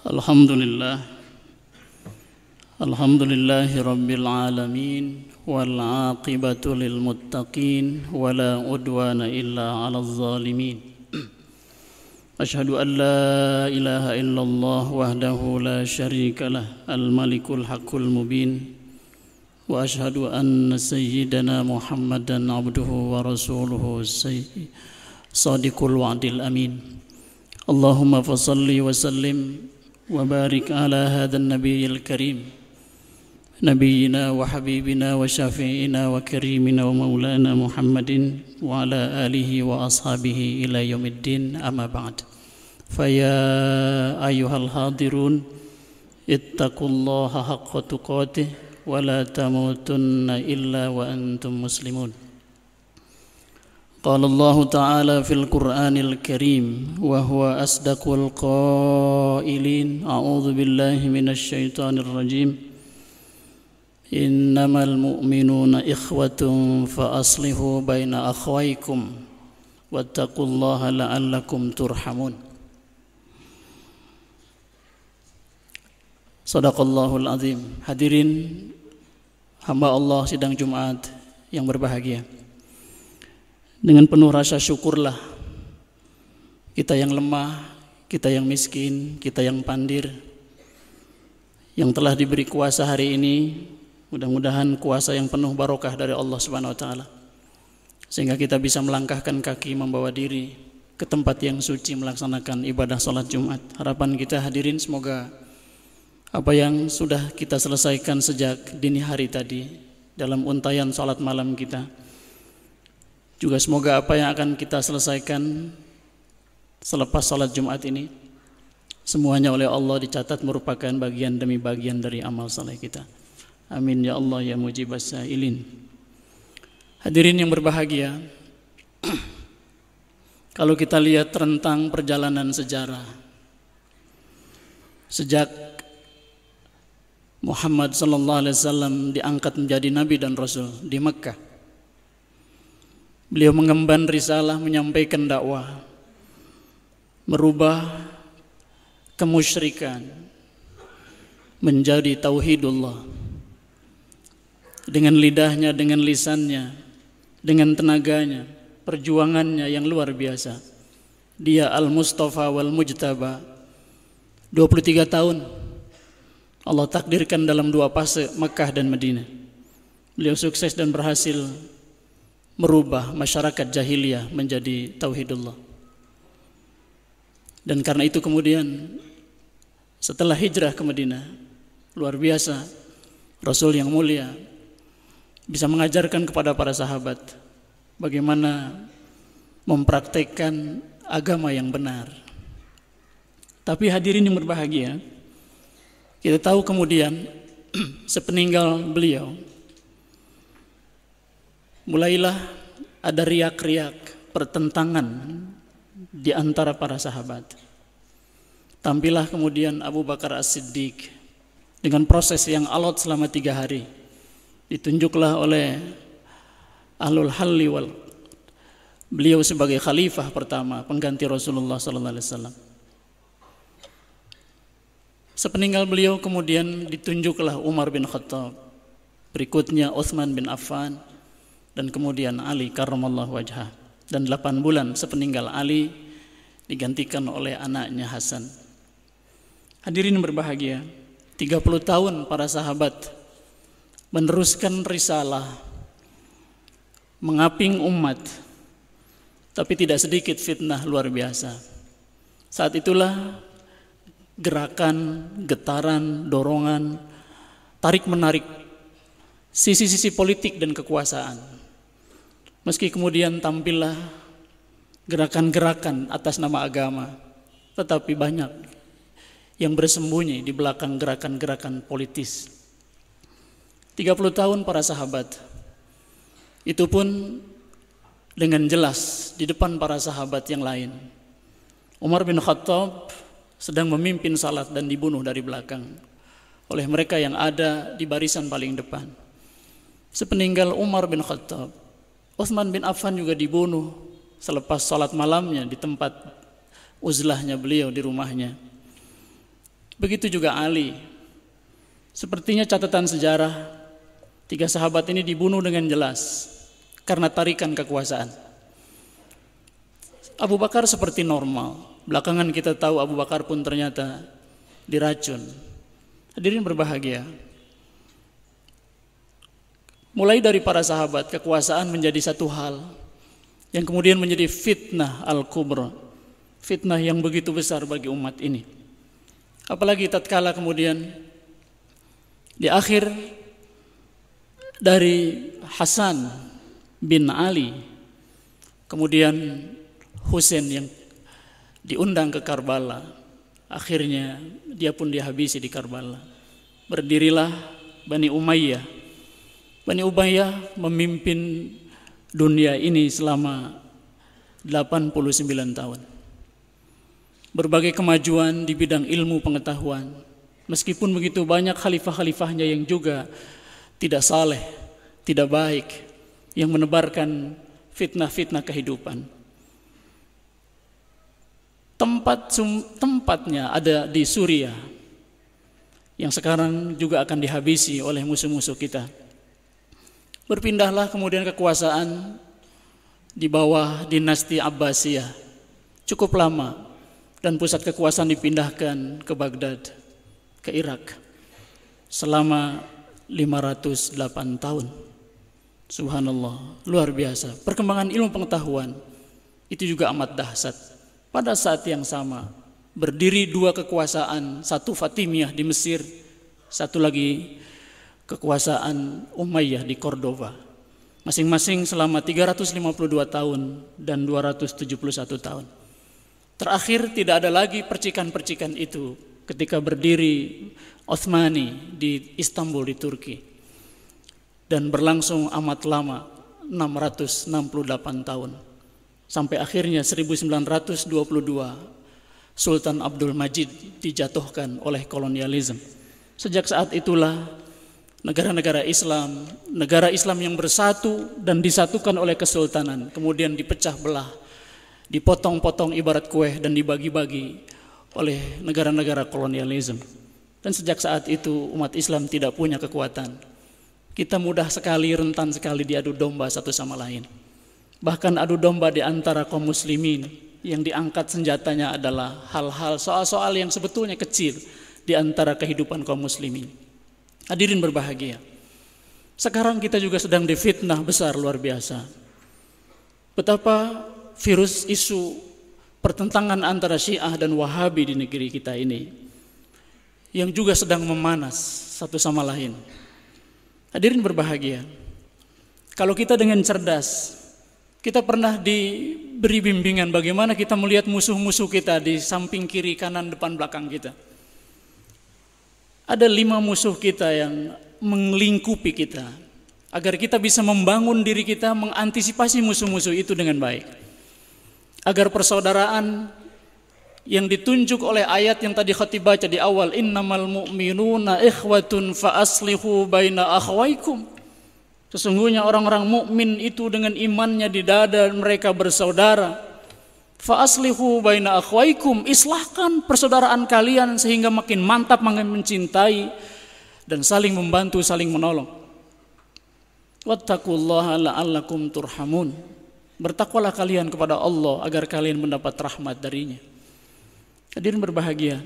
الحمد لله الحمد لله رب العالمين والعاقبة للمتقين ولا عدوان إلا على الظالمين أشهد أن لا إله إلا الله وحده لا شريك له الملك الحق المبين وأشهد أن سيدنا محمدا عبده ورسوله صادق الوعد الأمين اللهم فصل وسلم وبارك على هذا النبي الكريم نبينا وحبيبنا وشافعنا وكريمنا ومولانا محمد وعلى آله وأصحابه إلى يوم الدين أما بعد فيا أيها الحاضرون اتقوا الله حق تقاته ولا تموتن إلا وأنتم مسلمون قال الله تعالى في القرآن الكريم وهو أصدق القائلين أعوذ بالله من الشيطان الرجيم إنما المؤمنون إخوة فأصلحوا بين أخويكم واتقوا الله لعلكم ترحمون صدق الله العظيم Hadirin hamba Allah sidang Jumat yang berbahagia Dengan penuh rasa syukurlah kita yang lemah, kita yang miskin, kita yang pandir, yang telah diberi kuasa hari ini, mudah-mudahan kuasa yang penuh barokah dari Allah Subhanahu wa taala. Sehingga kita bisa melangkahkan kaki membawa diri ke tempat yang suci melaksanakan ibadah sholat Jumat. Harapan kita hadirin semoga apa yang sudah kita selesaikan sejak dini hari tadi dalam untayan sholat malam kita juga semoga apa yang akan kita selesaikan selepas sholat Jumat ini semuanya oleh Allah dicatat merupakan bagian demi bagian dari amal saleh kita. Amin ya Allah ya mujibas sa'ilin. Hadirin yang berbahagia, kalau kita lihat rentang perjalanan sejarah sejak Muhammad sallallahu alaihi wasallam diangkat menjadi nabi dan rasul di Mekah Beliau mengemban risalah menyampaikan dakwah merubah kemusyrikan menjadi tauhidullah dengan lidahnya, dengan lisannya, dengan tenaganya, perjuangannya yang luar biasa. Dia Al-Mustafa wal Mujtaba 23 tahun Allah takdirkan dalam dua fase Mekah dan Madinah. Beliau sukses dan berhasil merubah masyarakat jahiliyah menjadi tauhidullah. Dan karena itu kemudian setelah hijrah ke Madinah, luar biasa Rasul yang mulia bisa mengajarkan kepada para sahabat bagaimana mempraktekkan agama yang benar. Tapi hadirin yang berbahagia, kita tahu kemudian sepeninggal beliau mulailah ada riak-riak pertentangan di antara para sahabat. Tampillah kemudian Abu Bakar As-Siddiq dengan proses yang alot selama tiga hari. Ditunjuklah oleh Alul Halli beliau sebagai khalifah pertama pengganti Rasulullah sallallahu alaihi wasallam. Sepeninggal beliau kemudian ditunjuklah Umar bin Khattab. Berikutnya Uthman bin Affan dan kemudian Ali karramallahu wajah dan delapan bulan sepeninggal Ali digantikan oleh anaknya Hasan. Hadirin berbahagia, 30 tahun para sahabat meneruskan risalah mengaping umat tapi tidak sedikit fitnah luar biasa. Saat itulah gerakan, getaran, dorongan, tarik-menarik sisi-sisi politik dan kekuasaan Meski kemudian tampillah gerakan-gerakan atas nama agama, tetapi banyak yang bersembunyi di belakang gerakan-gerakan politis. 30 tahun para sahabat, itu pun dengan jelas di depan para sahabat yang lain. Umar bin Khattab sedang memimpin salat dan dibunuh dari belakang oleh mereka yang ada di barisan paling depan. Sepeninggal Umar bin Khattab, Utsman bin Affan juga dibunuh selepas sholat malamnya di tempat uzlahnya beliau di rumahnya. Begitu juga Ali. Sepertinya catatan sejarah, tiga sahabat ini dibunuh dengan jelas karena tarikan kekuasaan. Abu Bakar seperti normal. Belakangan kita tahu Abu Bakar pun ternyata diracun. Hadirin berbahagia. Mulai dari para sahabat, kekuasaan menjadi satu hal yang kemudian menjadi fitnah al-kubra. Fitnah yang begitu besar bagi umat ini. Apalagi tatkala kemudian di akhir dari Hasan bin Ali, kemudian Husain yang diundang ke Karbala. Akhirnya dia pun dihabisi di Karbala. Berdirilah Bani Umayyah Bani Ubayyah memimpin dunia ini selama 89 tahun. Berbagai kemajuan di bidang ilmu pengetahuan. Meskipun begitu banyak khalifah-khalifahnya yang juga tidak saleh, tidak baik, yang menebarkan fitnah-fitnah kehidupan. Tempat tempatnya ada di Suriah yang sekarang juga akan dihabisi oleh musuh-musuh kita. Berpindahlah kemudian kekuasaan di bawah dinasti Abbasiyah. Cukup lama dan pusat kekuasaan dipindahkan ke Baghdad, ke Irak selama 508 tahun. Subhanallah, luar biasa. Perkembangan ilmu pengetahuan itu juga amat dahsyat. Pada saat yang sama, berdiri dua kekuasaan, satu Fatimiyah di Mesir, satu lagi kekuasaan Umayyah di Cordova. Masing-masing selama 352 tahun dan 271 tahun. Terakhir tidak ada lagi percikan-percikan itu ketika berdiri Osmani di Istanbul di Turki. Dan berlangsung amat lama 668 tahun. Sampai akhirnya 1922 Sultan Abdul Majid dijatuhkan oleh kolonialisme. Sejak saat itulah negara-negara Islam, negara Islam yang bersatu dan disatukan oleh kesultanan, kemudian dipecah belah, dipotong-potong ibarat kue dan dibagi-bagi oleh negara-negara kolonialisme. Dan sejak saat itu umat Islam tidak punya kekuatan. Kita mudah sekali, rentan sekali diadu domba satu sama lain. Bahkan adu domba di antara kaum muslimin yang diangkat senjatanya adalah hal-hal soal-soal yang sebetulnya kecil di antara kehidupan kaum muslimin. Hadirin berbahagia. Sekarang kita juga sedang difitnah besar luar biasa. Betapa virus isu pertentangan antara Syiah dan Wahabi di negeri kita ini yang juga sedang memanas satu sama lain. Hadirin berbahagia. Kalau kita dengan cerdas, kita pernah diberi bimbingan bagaimana kita melihat musuh-musuh kita di samping kiri, kanan, depan, belakang kita. Ada lima musuh kita yang melingkupi kita. Agar kita bisa membangun diri kita mengantisipasi musuh-musuh itu dengan baik. Agar persaudaraan yang ditunjuk oleh ayat yang tadi khatib baca di awal innamal mu'minuna ikhwatun fa aslihu baina akhwaikum sesungguhnya orang-orang mukmin itu dengan imannya di dada mereka bersaudara Faaslihu baina akhwaikum, islahkan persaudaraan kalian sehingga makin mantap, makin mencintai dan saling membantu, saling menolong. Wattakullaha la'allakum turhamun. Bertakwalah kalian kepada Allah agar kalian mendapat rahmat darinya. Hadirin berbahagia.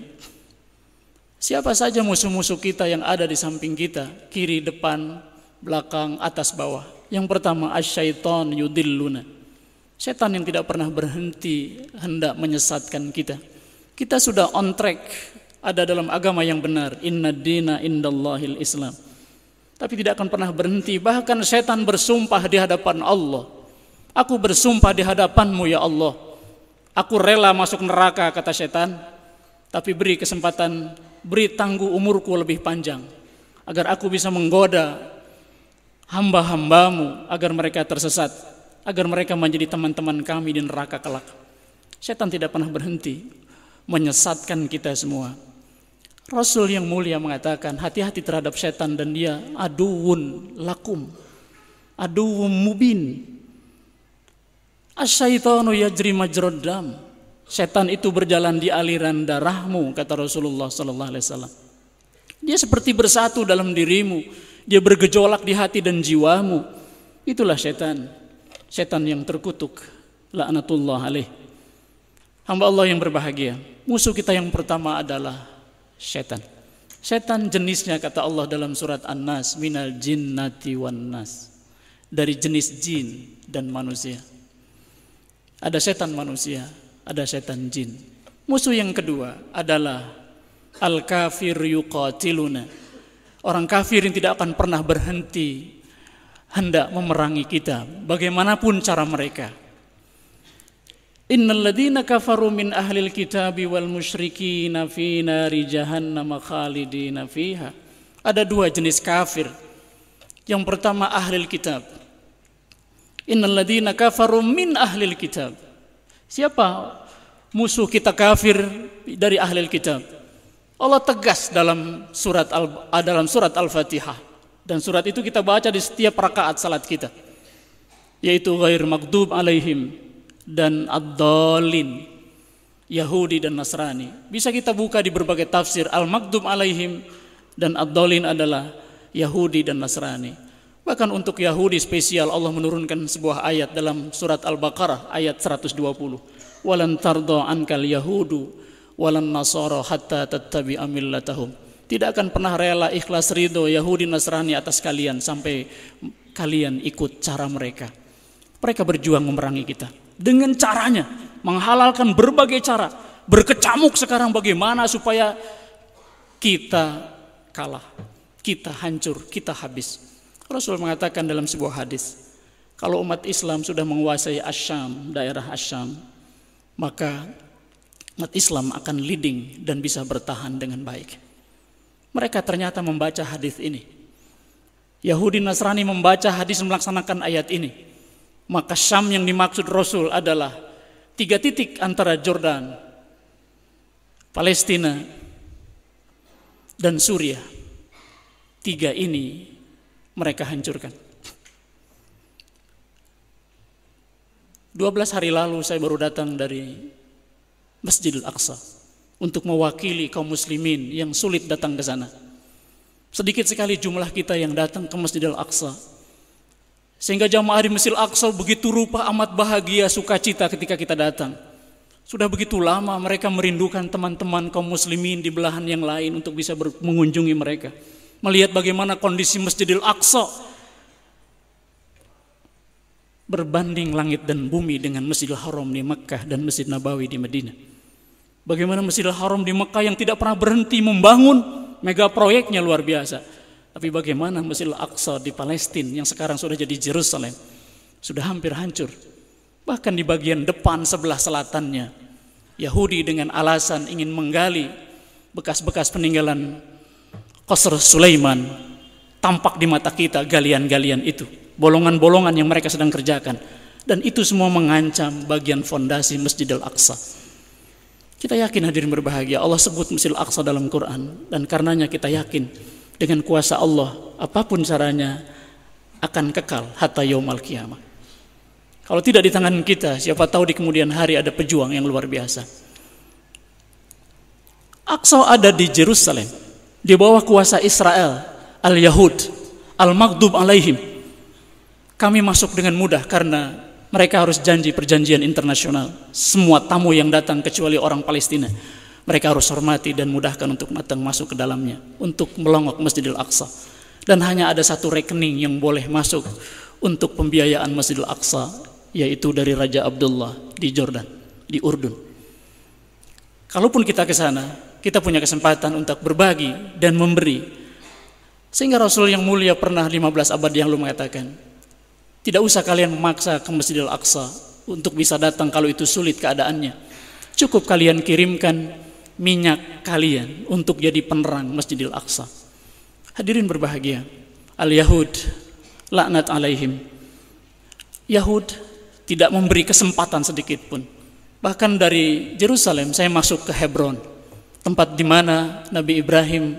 Siapa saja musuh-musuh kita yang ada di samping kita, kiri, depan, belakang, atas, bawah. Yang pertama, asyaiton yudilluna Setan yang tidak pernah berhenti hendak menyesatkan kita. Kita sudah on track, ada dalam agama yang benar. Inna dina indallahil Islam. Tapi tidak akan pernah berhenti. Bahkan setan bersumpah di hadapan Allah. Aku bersumpah di hadapanmu ya Allah. Aku rela masuk neraka kata setan. Tapi beri kesempatan, beri tangguh umurku lebih panjang. Agar aku bisa menggoda hamba-hambamu agar mereka tersesat agar mereka menjadi teman-teman kami di neraka kelak. Setan tidak pernah berhenti menyesatkan kita semua. Rasul yang mulia mengatakan, hati-hati terhadap setan dan dia aduun lakum. Aduun mubin. Asyaitanu yajri majroddam. Setan itu berjalan di aliran darahmu, kata Rasulullah Sallallahu Alaihi Wasallam. Dia seperti bersatu dalam dirimu. Dia bergejolak di hati dan jiwamu. Itulah setan setan yang terkutuk laknatullah alaih hamba Allah yang berbahagia musuh kita yang pertama adalah setan setan jenisnya kata Allah dalam surat An-Nas minal jinnati wan nas dari jenis jin dan manusia ada setan manusia ada setan jin musuh yang kedua adalah al kafir yuqatiluna orang kafir yang tidak akan pernah berhenti hendak memerangi kita bagaimanapun cara mereka. Innalladzina kafaru min ahlil kitabi wal musyrikina fi nari jahannam khalidina fiha. Ada dua jenis kafir. Yang pertama ahlil kitab. Innalladzina kafaru min ahlil kitab. Siapa musuh kita kafir dari ahlil kitab? Allah tegas dalam surat al dalam surat Al-Fatihah. Dan surat itu kita baca di setiap rakaat salat kita. Yaitu ghair magdub alaihim dan ad-dallin. Yahudi dan Nasrani. Bisa kita buka di berbagai tafsir al-magdub alaihim dan ad-dallin adalah Yahudi dan Nasrani. Bahkan untuk Yahudi spesial Allah menurunkan sebuah ayat dalam surat Al-Baqarah ayat 120. Walan tardo ankal yahudu walan nasara hatta tattabi'a millatahum tidak akan pernah rela ikhlas ridho Yahudi Nasrani atas kalian sampai kalian ikut cara mereka. Mereka berjuang memerangi kita dengan caranya, menghalalkan berbagai cara, berkecamuk sekarang bagaimana supaya kita kalah, kita hancur, kita habis. Rasul mengatakan dalam sebuah hadis, kalau umat Islam sudah menguasai Asyam, daerah Asyam, maka umat Islam akan leading dan bisa bertahan dengan baik. Mereka ternyata membaca hadis ini. Yahudi Nasrani membaca hadis melaksanakan ayat ini. Maka Syam yang dimaksud Rasul adalah tiga titik antara Jordan, Palestina, dan Suriah. Tiga ini mereka hancurkan. 12 hari lalu saya baru datang dari Masjidil Aqsa untuk mewakili kaum muslimin yang sulit datang ke sana. Sedikit sekali jumlah kita yang datang ke Masjid Al-Aqsa. Sehingga jamaah di Masjid Al-Aqsa begitu rupa amat bahagia, sukacita ketika kita datang. Sudah begitu lama mereka merindukan teman-teman kaum muslimin di belahan yang lain untuk bisa mengunjungi mereka. Melihat bagaimana kondisi Masjidil Aqsa berbanding langit dan bumi dengan Masjidil Haram di Mekkah dan Masjid Nabawi di Madinah. Bagaimana Masjidil Haram di Mekah yang tidak pernah berhenti membangun mega proyeknya luar biasa. Tapi bagaimana Masjidil Aqsa di Palestina yang sekarang sudah jadi Jerusalem? Sudah hampir hancur. Bahkan di bagian depan sebelah selatannya. Yahudi dengan alasan ingin menggali bekas-bekas peninggalan Qasr Sulaiman tampak di mata kita galian-galian itu, bolongan-bolongan yang mereka sedang kerjakan dan itu semua mengancam bagian fondasi Masjidil Aqsa. Kita yakin hadirin berbahagia, Allah sebut Masjidil Aqsa dalam Quran dan karenanya kita yakin dengan kuasa Allah apapun caranya akan kekal hatta al kiamah. Kalau tidak di tangan kita, siapa tahu di kemudian hari ada pejuang yang luar biasa. Aqsa ada di Jerusalem, di bawah kuasa Israel, al-Yahud, al-Maghdub alaihim. Kami masuk dengan mudah karena mereka harus janji perjanjian internasional. Semua tamu yang datang kecuali orang Palestina. Mereka harus hormati dan mudahkan untuk datang masuk ke dalamnya. Untuk melongok Masjidil Aqsa. Dan hanya ada satu rekening yang boleh masuk untuk pembiayaan Masjidil Aqsa. Yaitu dari Raja Abdullah di Jordan, di Urdun. Kalaupun kita ke sana, kita punya kesempatan untuk berbagi dan memberi. Sehingga Rasul yang mulia pernah 15 abad yang lalu mengatakan, tidak usah kalian memaksa ke Masjidil Aqsa untuk bisa datang kalau itu sulit keadaannya. Cukup kalian kirimkan minyak kalian untuk jadi penerang Masjidil Aqsa. Hadirin berbahagia. Al-Yahud laknat alaihim. Yahud tidak memberi kesempatan sedikit pun. Bahkan dari Jerusalem saya masuk ke Hebron, tempat di mana Nabi Ibrahim,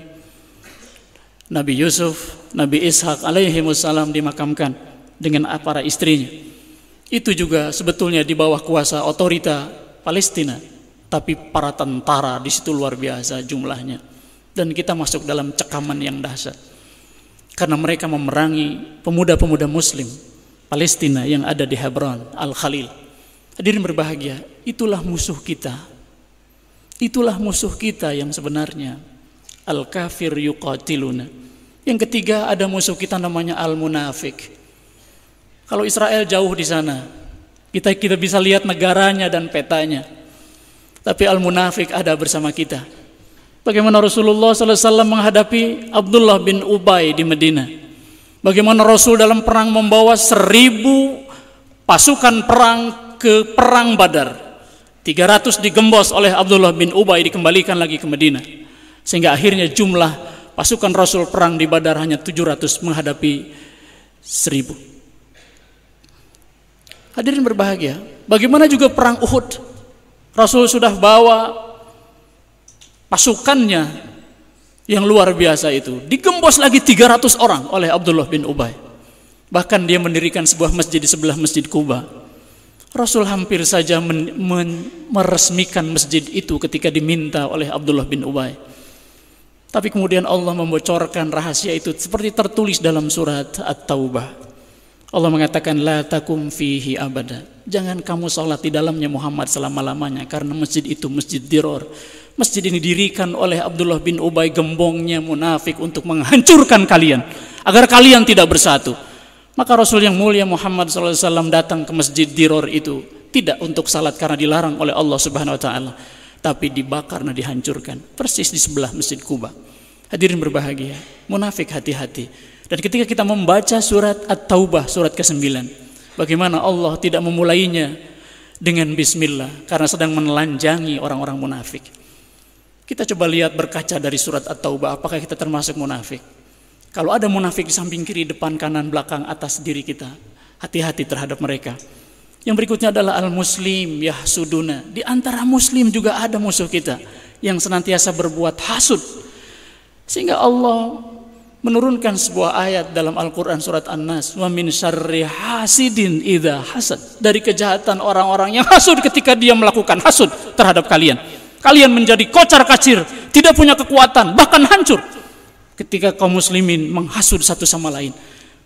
Nabi Yusuf, Nabi Ishak alaihimussalam Salam dimakamkan dengan para istrinya. Itu juga sebetulnya di bawah kuasa otorita Palestina, tapi para tentara di situ luar biasa jumlahnya. Dan kita masuk dalam cekaman yang dahsyat. Karena mereka memerangi pemuda-pemuda muslim Palestina yang ada di Hebron, Al-Khalil. Hadirin berbahagia, itulah musuh kita. Itulah musuh kita yang sebenarnya. Al-kafir yuqatiluna. Yang ketiga ada musuh kita namanya al-munafik. Kalau Israel jauh di sana, kita kita bisa lihat negaranya dan petanya. Tapi al-munafik ada bersama kita. Bagaimana Rasulullah SAW menghadapi Abdullah bin Ubay di Medina. Bagaimana Rasul dalam perang membawa seribu pasukan perang ke perang Badar. 300 digembos oleh Abdullah bin Ubay dikembalikan lagi ke Medina. Sehingga akhirnya jumlah pasukan Rasul perang di Badar hanya 700 menghadapi seribu. Hadirin berbahagia. Bagaimana juga perang Uhud? Rasul sudah bawa pasukannya yang luar biasa itu. Digembos lagi 300 orang oleh Abdullah bin Ubay. Bahkan dia mendirikan sebuah masjid di sebelah Masjid Kuba. Rasul hampir saja men, men, meresmikan masjid itu ketika diminta oleh Abdullah bin Ubay. Tapi kemudian Allah membocorkan rahasia itu seperti tertulis dalam surat At-Taubah. Allah mengatakan la takum fihi abada. Jangan kamu sholat di dalamnya Muhammad selama-lamanya karena masjid itu masjid diror. Masjid ini dirikan oleh Abdullah bin Ubay gembongnya munafik untuk menghancurkan kalian agar kalian tidak bersatu. Maka Rasul yang mulia Muhammad SAW datang ke masjid diror itu tidak untuk salat karena dilarang oleh Allah Subhanahu Wa Taala, tapi dibakar dan dihancurkan persis di sebelah masjid Kuba. Hadirin berbahagia, munafik hati-hati dan ketika kita membaca surat At-Taubah, surat ke-9, bagaimana Allah tidak memulainya dengan bismillah karena sedang menelanjangi orang-orang munafik. Kita coba lihat berkaca dari surat At-Taubah, apakah kita termasuk munafik? Kalau ada munafik di samping kiri, depan, kanan, belakang, atas diri kita, hati-hati terhadap mereka. Yang berikutnya adalah al-muslim yahsuduna. Di antara muslim juga ada musuh kita yang senantiasa berbuat hasud. Sehingga Allah menurunkan sebuah ayat dalam Al-Quran surat An-Nas Wamin min syarri hasidin idha hasad dari kejahatan orang-orang yang hasud ketika dia melakukan hasud terhadap kalian kalian menjadi kocar kacir tidak punya kekuatan bahkan hancur ketika kaum muslimin menghasud satu sama lain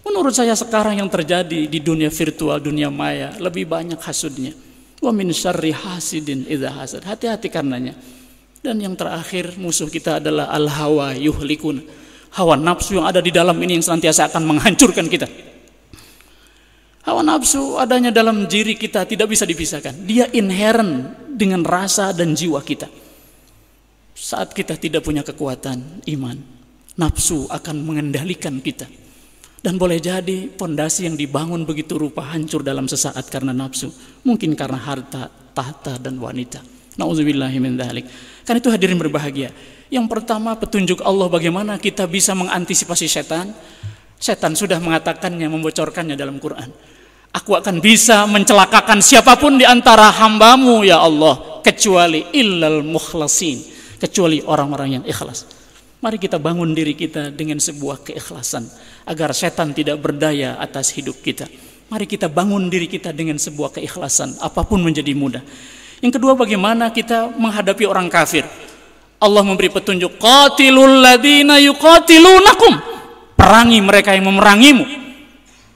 menurut saya sekarang yang terjadi di dunia virtual dunia maya lebih banyak hasudnya Wamin min syarri hasidin idha hasad hati-hati karenanya dan yang terakhir musuh kita adalah al-hawa yuhlikuna hawa nafsu yang ada di dalam ini yang senantiasa akan menghancurkan kita. Hawa nafsu adanya dalam diri kita tidak bisa dipisahkan. Dia inherent dengan rasa dan jiwa kita. Saat kita tidak punya kekuatan iman, nafsu akan mengendalikan kita. Dan boleh jadi fondasi yang dibangun begitu rupa hancur dalam sesaat karena nafsu. Mungkin karena harta, tahta, dan wanita. Nauzubillahimin Karena itu hadirin berbahagia. Yang pertama petunjuk Allah bagaimana kita bisa mengantisipasi setan. Setan sudah mengatakannya, membocorkannya dalam Quran. Aku akan bisa mencelakakan siapapun di antara hambamu ya Allah. Kecuali ilal mukhlasin. Kecuali orang-orang yang ikhlas. Mari kita bangun diri kita dengan sebuah keikhlasan. Agar setan tidak berdaya atas hidup kita. Mari kita bangun diri kita dengan sebuah keikhlasan. Apapun menjadi mudah. Yang kedua bagaimana kita menghadapi orang kafir. Allah memberi petunjuk qatilul ladina yuqatilunakum perangi mereka yang memerangimu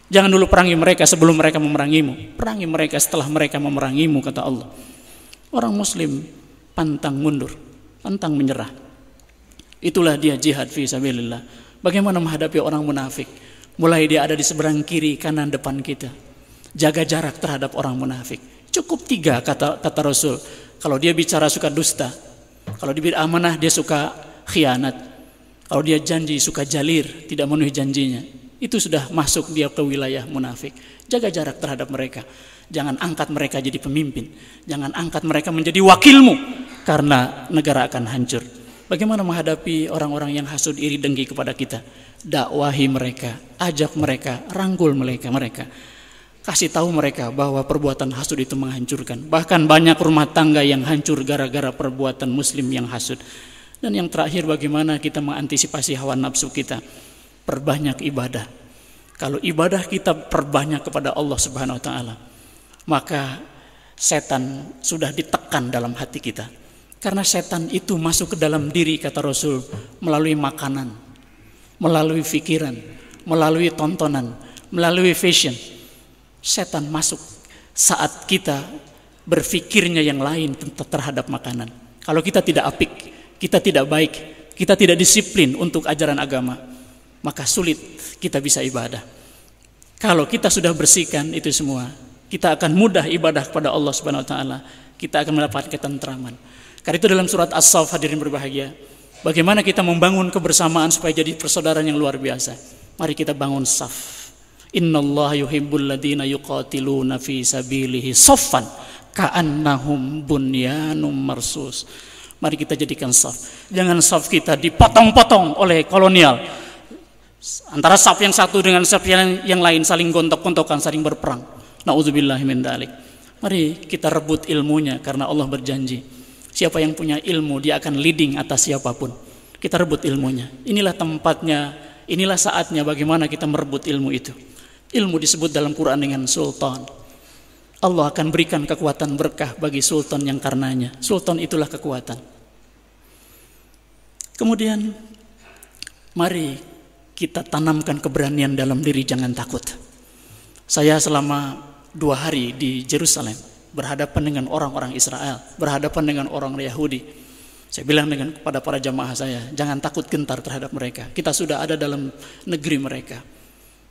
jangan dulu perangi mereka sebelum mereka memerangimu perangi mereka setelah mereka memerangimu kata Allah orang muslim pantang mundur pantang menyerah itulah dia jihad fi sabilillah bagaimana menghadapi orang munafik mulai dia ada di seberang kiri kanan depan kita jaga jarak terhadap orang munafik cukup tiga kata kata Rasul kalau dia bicara suka dusta kalau diberi amanah dia suka khianat. Kalau dia janji suka jalir, tidak memenuhi janjinya. Itu sudah masuk dia ke wilayah munafik. Jaga jarak terhadap mereka. Jangan angkat mereka jadi pemimpin. Jangan angkat mereka menjadi wakilmu. Karena negara akan hancur. Bagaimana menghadapi orang-orang yang hasud iri dengki kepada kita? Dakwahi mereka, ajak mereka, rangkul mereka, mereka. Kasih tahu mereka bahwa perbuatan hasud itu menghancurkan. Bahkan banyak rumah tangga yang hancur gara-gara perbuatan muslim yang hasud. Dan yang terakhir bagaimana kita mengantisipasi hawa nafsu kita? Perbanyak ibadah. Kalau ibadah kita perbanyak kepada Allah Subhanahu wa taala, maka setan sudah ditekan dalam hati kita. Karena setan itu masuk ke dalam diri kata Rasul melalui makanan, melalui pikiran, melalui tontonan, melalui fashion setan masuk saat kita berfikirnya yang lain terhadap makanan. Kalau kita tidak apik, kita tidak baik, kita tidak disiplin untuk ajaran agama, maka sulit kita bisa ibadah. Kalau kita sudah bersihkan itu semua, kita akan mudah ibadah kepada Allah Subhanahu wa taala. Kita akan mendapatkan ketentraman. Karena itu dalam surat As-Saff hadirin berbahagia, bagaimana kita membangun kebersamaan supaya jadi persaudaraan yang luar biasa. Mari kita bangun saf Allah yuhibbul ladina yuqatiluna fi sabilihi soffan ka'annahum bunyanum marsus mari kita jadikan saf jangan saf kita dipotong-potong oleh kolonial antara saf yang satu dengan saf yang, lain saling gontok-gontokan saling berperang naudzubillah dalik mari kita rebut ilmunya karena Allah berjanji siapa yang punya ilmu dia akan leading atas siapapun kita rebut ilmunya inilah tempatnya inilah saatnya bagaimana kita merebut ilmu itu Ilmu disebut dalam Quran dengan sultan. Allah akan berikan kekuatan berkah bagi sultan yang karenanya. Sultan itulah kekuatan. Kemudian mari kita tanamkan keberanian dalam diri jangan takut. Saya selama dua hari di Jerusalem berhadapan dengan orang-orang Israel, berhadapan dengan orang Yahudi. Saya bilang dengan kepada para jamaah saya, jangan takut gentar terhadap mereka. Kita sudah ada dalam negeri mereka.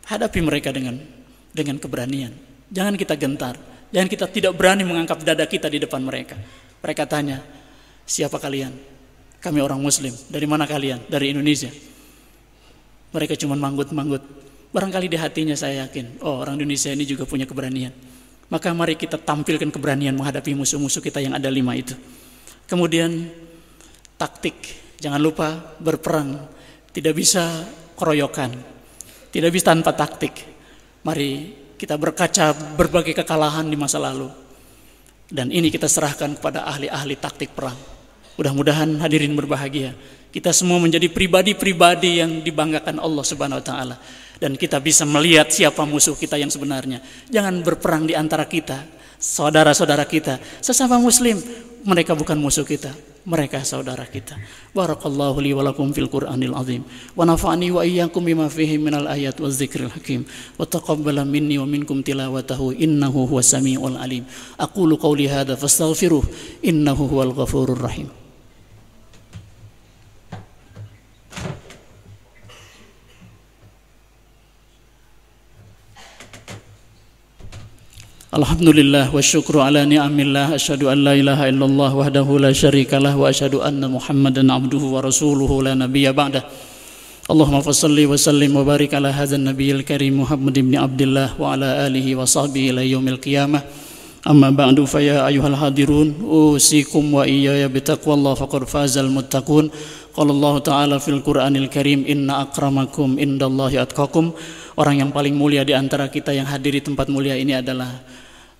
Hadapi mereka dengan dengan keberanian. Jangan kita gentar. Jangan kita tidak berani mengangkat dada kita di depan mereka. Mereka tanya, siapa kalian? Kami orang muslim. Dari mana kalian? Dari Indonesia. Mereka cuma manggut-manggut. Barangkali di hatinya saya yakin, oh orang Indonesia ini juga punya keberanian. Maka mari kita tampilkan keberanian menghadapi musuh-musuh kita yang ada lima itu. Kemudian taktik, jangan lupa berperang. Tidak bisa keroyokan, tidak bisa tanpa taktik. Mari kita berkaca berbagai kekalahan di masa lalu. Dan ini kita serahkan kepada ahli-ahli taktik perang. Mudah-mudahan hadirin berbahagia. Kita semua menjadi pribadi-pribadi yang dibanggakan Allah Subhanahu wa taala dan kita bisa melihat siapa musuh kita yang sebenarnya. Jangan berperang di antara kita, saudara-saudara kita, sesama muslim, mereka bukan musuh kita, mereka saudara kita. Barakallahu li wa lakum fil Qur'anil azim. Wa nafa'ani wa iyyakum bima fihi minal ayat wa dzikril hakim. Wa taqabbala minni wa minkum tilawatahu innahu huwas samiul alim. Aqulu qawli hadha fastaghfiruh innahu huwal ghafurur rahim. Alhamdulillah wa syukru ala ni'amillah asyhadu an la ilaha wahdahu la syarikalah wa asyhadu anna muhammadan abduhu wa rasuluhu la nabiyya ba'dah Allahumma fassalli wa sallim wa barik ala hadzal nabiyil karim Muhammad ibn Abdullah wa ala alihi wa sahbihi ila yaumil qiyamah Amma ba'du ya ayyuhal hadirun usikum wa iyaya bitaqwallah faqad fazal muttaqun Qala Ta'ala fil Qur'anil Karim inna akramakum Orang yang paling mulia di antara kita yang hadir di tempat mulia ini adalah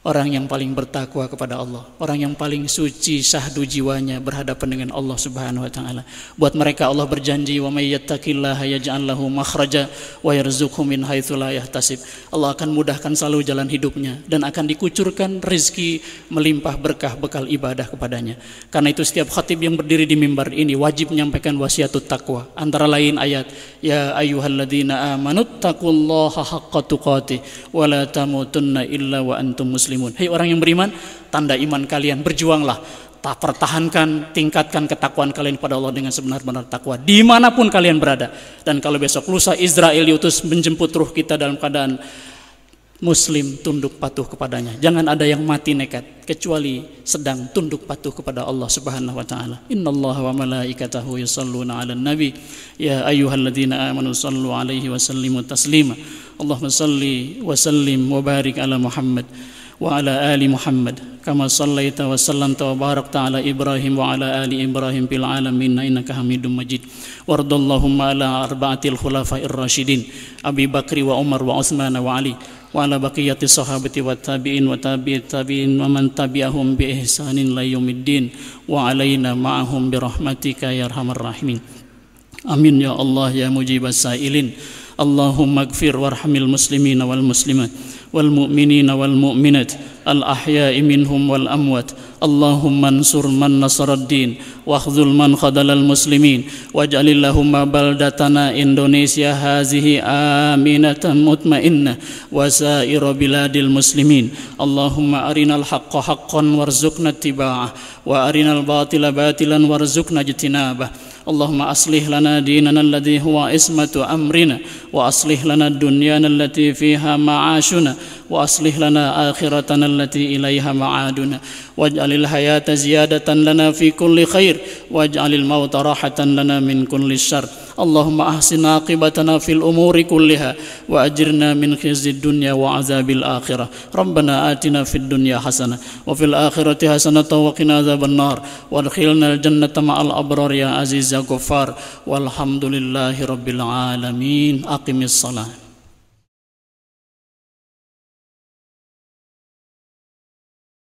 orang yang paling bertakwa kepada Allah, orang yang paling suci sahdu jiwanya berhadapan dengan Allah Subhanahu wa taala. Buat mereka Allah berjanji wa may yattaqillaha yaj'al lahu makhraja wa yarzuqhu min haitsu Allah akan mudahkan selalu jalan hidupnya dan akan dikucurkan rezeki melimpah berkah bekal ibadah kepadanya. Karena itu setiap khatib yang berdiri di mimbar ini wajib menyampaikan wasiatut takwa. Antara lain ayat ya ayyuhalladzina amanu taqullaha haqqa tuqatih wa la tamutunna illa wa antum muslim muslimun. Hei orang yang beriman, tanda iman kalian berjuanglah. Tak pertahankan, tingkatkan ketakwaan kalian kepada Allah dengan sebenar-benar takwa dimanapun kalian berada. Dan kalau besok lusa Israel diutus menjemput ruh kita dalam keadaan Muslim tunduk patuh kepadanya. Jangan ada yang mati nekat kecuali sedang tunduk patuh kepada Allah Subhanahu wa taala. Innallaha wa malaikatahu yusalluna 'alan nabi ya ayyuhalladzina amanu sallu 'alaihi wa taslima. Allahumma salli wa sallim wa barik ala Muhammad وعلى آل محمد كما صليت وسلمت وباركت على إبراهيم وعلى آل إبراهيم في العالمين إنك حميد مجيد وارض اللهم على أربعة الخلفاء الراشدين أبي بكر وعمر وعثمان وعلي وعلى بقية الصحابة والتابعين وتابع التابعين ومن تبعهم بإحسان إلى يوم الدين وعلينا معهم برحمتك يا أرحم الراحمين آمين يا الله يا مجيب السائلين اللهم اغفر وارحم المسلمين والمسلمات والمؤمنين والمؤمنات الأحياء منهم والأموات اللهم انصر من نصر الدين واخذل من خذل المسلمين واجعل اللهم بلدتنا إندونيسيا هذه آمنة مطمئنة وسائر بلاد المسلمين اللهم أرنا الحق حقا وارزقنا اتباعه وأرنا الباطل باطلا وارزقنا اجتنابه اللهم أصلح لنا ديننا الذي هو عصمة أمرنا وأصلح لنا الدنيا التي فيها معاشنا واصلح لنا اخرتنا التي اليها معادنا واجعل الحياه زياده لنا في كل خير واجعل الموت راحه لنا من كل شر اللهم احسن عاقبتنا في الامور كلها واجرنا من خزي الدنيا وعذاب الاخره ربنا اتنا في الدنيا حسنه وفي الاخره حسنه وقنا عذاب النار وادخلنا الجنه مع الابرار يا عزيز يا غفار والحمد لله رب العالمين اقم الصلاه